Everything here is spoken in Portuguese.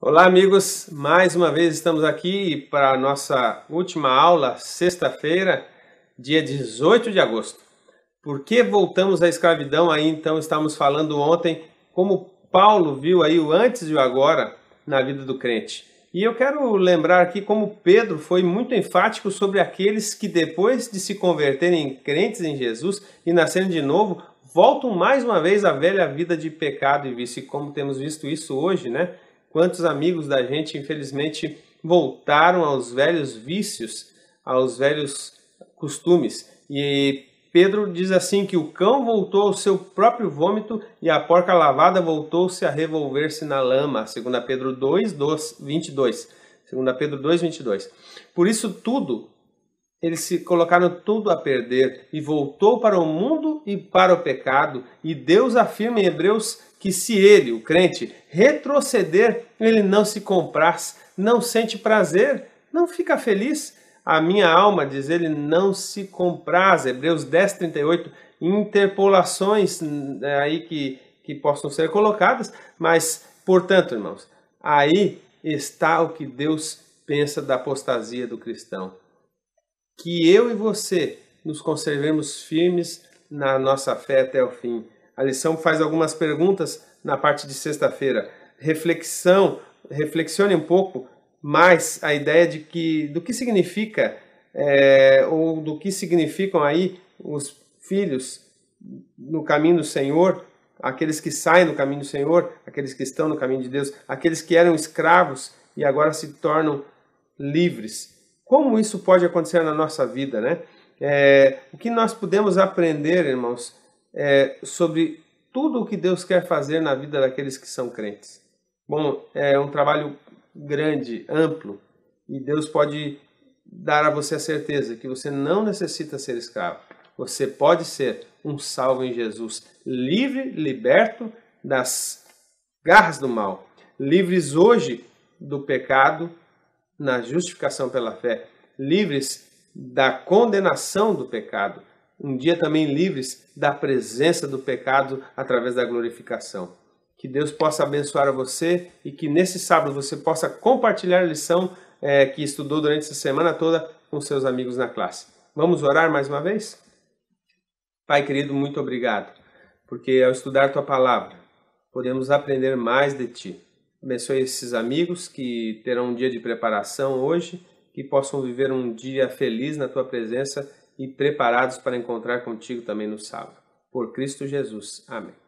Olá, amigos! Mais uma vez estamos aqui para a nossa última aula, sexta-feira, dia 18 de agosto. Por que voltamos à escravidão? Aí então estávamos falando ontem como Paulo viu aí o antes e o agora na vida do crente. E eu quero lembrar aqui como Pedro foi muito enfático sobre aqueles que depois de se converterem em crentes em Jesus e nascerem de novo, voltam mais uma vez à velha vida de pecado e vício. como temos visto isso hoje, né? Quantos amigos da gente, infelizmente, voltaram aos velhos vícios, aos velhos costumes. E Pedro diz assim que o cão voltou ao seu próprio vômito e a porca lavada voltou-se a revolver-se na lama, segundo Pedro 2, 22. Segundo Pedro 2, 22. Por isso tudo, eles se colocaram tudo a perder e voltou para o mundo e para o pecado. E Deus afirma em Hebreus que se ele, o crente, retroceder, ele não se compraz, não sente prazer, não fica feliz. A minha alma, diz ele, não se compraz. Hebreus 10, 38. Interpolações é, aí que, que possam ser colocadas, mas, portanto, irmãos, aí está o que Deus pensa da apostasia do cristão que eu e você nos conservemos firmes na nossa fé até o fim. A lição faz algumas perguntas na parte de sexta-feira. Reflexão, reflexione um pouco mais a ideia de que do que significa é, ou do que significam aí os filhos no caminho do Senhor, aqueles que saem do caminho do Senhor, aqueles que estão no caminho de Deus, aqueles que eram escravos e agora se tornam livres como isso pode acontecer na nossa vida, né? É, o que nós podemos aprender, irmãos, é, sobre tudo o que Deus quer fazer na vida daqueles que são crentes. Bom, é um trabalho grande, amplo, e Deus pode dar a você a certeza que você não necessita ser escravo. Você pode ser um salvo em Jesus, livre, liberto das garras do mal, livres hoje do pecado, na justificação pela fé, livres da condenação do pecado, um dia também livres da presença do pecado através da glorificação. Que Deus possa abençoar você e que nesse sábado você possa compartilhar a lição é, que estudou durante essa semana toda com seus amigos na classe. Vamos orar mais uma vez? Pai querido, muito obrigado, porque ao estudar tua palavra podemos aprender mais de ti. Abençoe esses amigos que terão um dia de preparação hoje, que possam viver um dia feliz na tua presença e preparados para encontrar contigo também no sábado. Por Cristo Jesus. Amém.